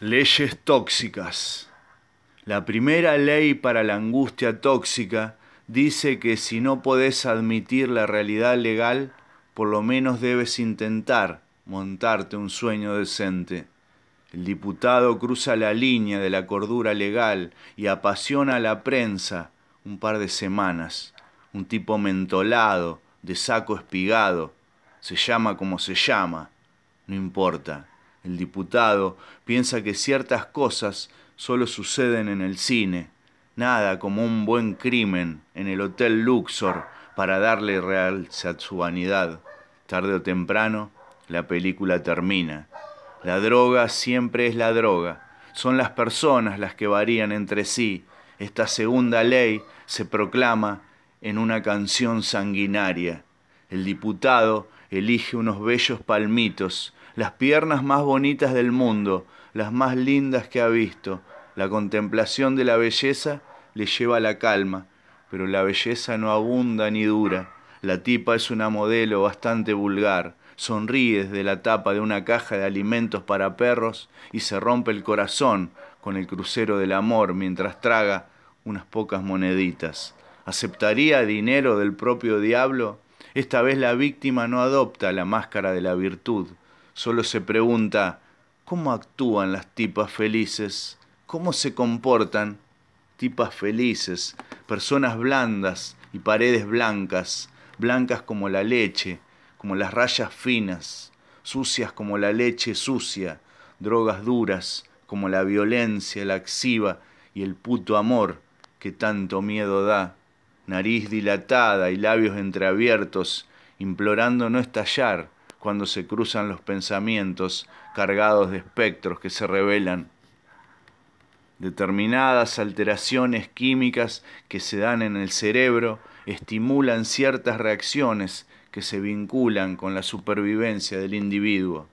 Leyes tóxicas. La primera ley para la angustia tóxica dice que si no podés admitir la realidad legal, por lo menos debes intentar montarte un sueño decente. El diputado cruza la línea de la cordura legal y apasiona a la prensa un par de semanas. Un tipo mentolado, de saco espigado, se llama como se llama, no importa el diputado, piensa que ciertas cosas solo suceden en el cine. Nada como un buen crimen en el Hotel Luxor para darle realce a su vanidad. Tarde o temprano, la película termina. La droga siempre es la droga. Son las personas las que varían entre sí. Esta segunda ley se proclama en una canción sanguinaria. El diputado elige unos bellos palmitos las piernas más bonitas del mundo, las más lindas que ha visto. La contemplación de la belleza le lleva a la calma, pero la belleza no abunda ni dura. La tipa es una modelo bastante vulgar, sonríe desde la tapa de una caja de alimentos para perros y se rompe el corazón con el crucero del amor mientras traga unas pocas moneditas. ¿Aceptaría dinero del propio diablo? Esta vez la víctima no adopta la máscara de la virtud, Solo se pregunta, ¿cómo actúan las tipas felices? ¿Cómo se comportan? Tipas felices, personas blandas y paredes blancas, blancas como la leche, como las rayas finas, sucias como la leche sucia, drogas duras como la violencia, la y el puto amor que tanto miedo da, nariz dilatada y labios entreabiertos, implorando no estallar, cuando se cruzan los pensamientos cargados de espectros que se revelan. Determinadas alteraciones químicas que se dan en el cerebro estimulan ciertas reacciones que se vinculan con la supervivencia del individuo.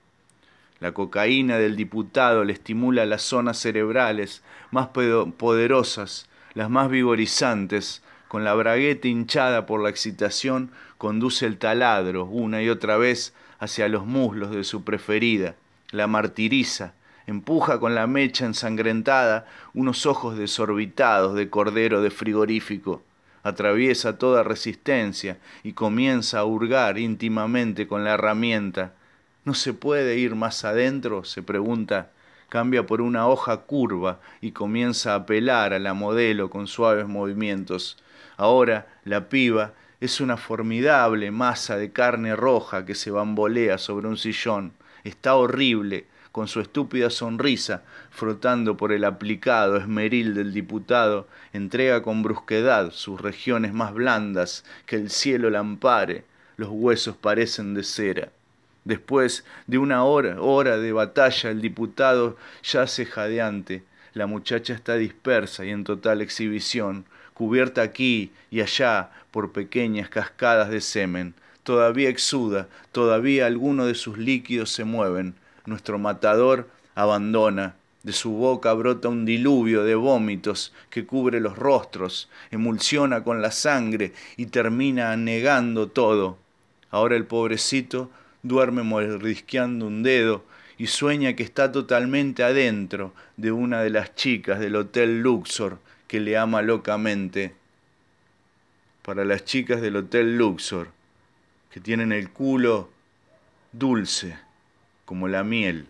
La cocaína del diputado le estimula las zonas cerebrales más poderosas, las más vigorizantes, con la bragueta hinchada por la excitación conduce el taladro una y otra vez hacia los muslos de su preferida, la martiriza, empuja con la mecha ensangrentada unos ojos desorbitados de cordero de frigorífico, atraviesa toda resistencia y comienza a hurgar íntimamente con la herramienta. ¿No se puede ir más adentro? se pregunta. Cambia por una hoja curva y comienza a pelar a la modelo con suaves movimientos. Ahora la piba es una formidable masa de carne roja que se bambolea sobre un sillón. Está horrible, con su estúpida sonrisa, frotando por el aplicado esmeril del diputado, entrega con brusquedad sus regiones más blandas, que el cielo lampare ampare, los huesos parecen de cera. Después de una hora, hora de batalla, el diputado yace jadeante, la muchacha está dispersa y en total exhibición, cubierta aquí y allá por pequeñas cascadas de semen. Todavía exuda, todavía algunos de sus líquidos se mueven. Nuestro matador abandona. De su boca brota un diluvio de vómitos que cubre los rostros, emulsiona con la sangre y termina anegando todo. Ahora el pobrecito duerme mordisqueando un dedo y sueña que está totalmente adentro de una de las chicas del Hotel Luxor que le ama locamente. Para las chicas del Hotel Luxor, que tienen el culo dulce como la miel.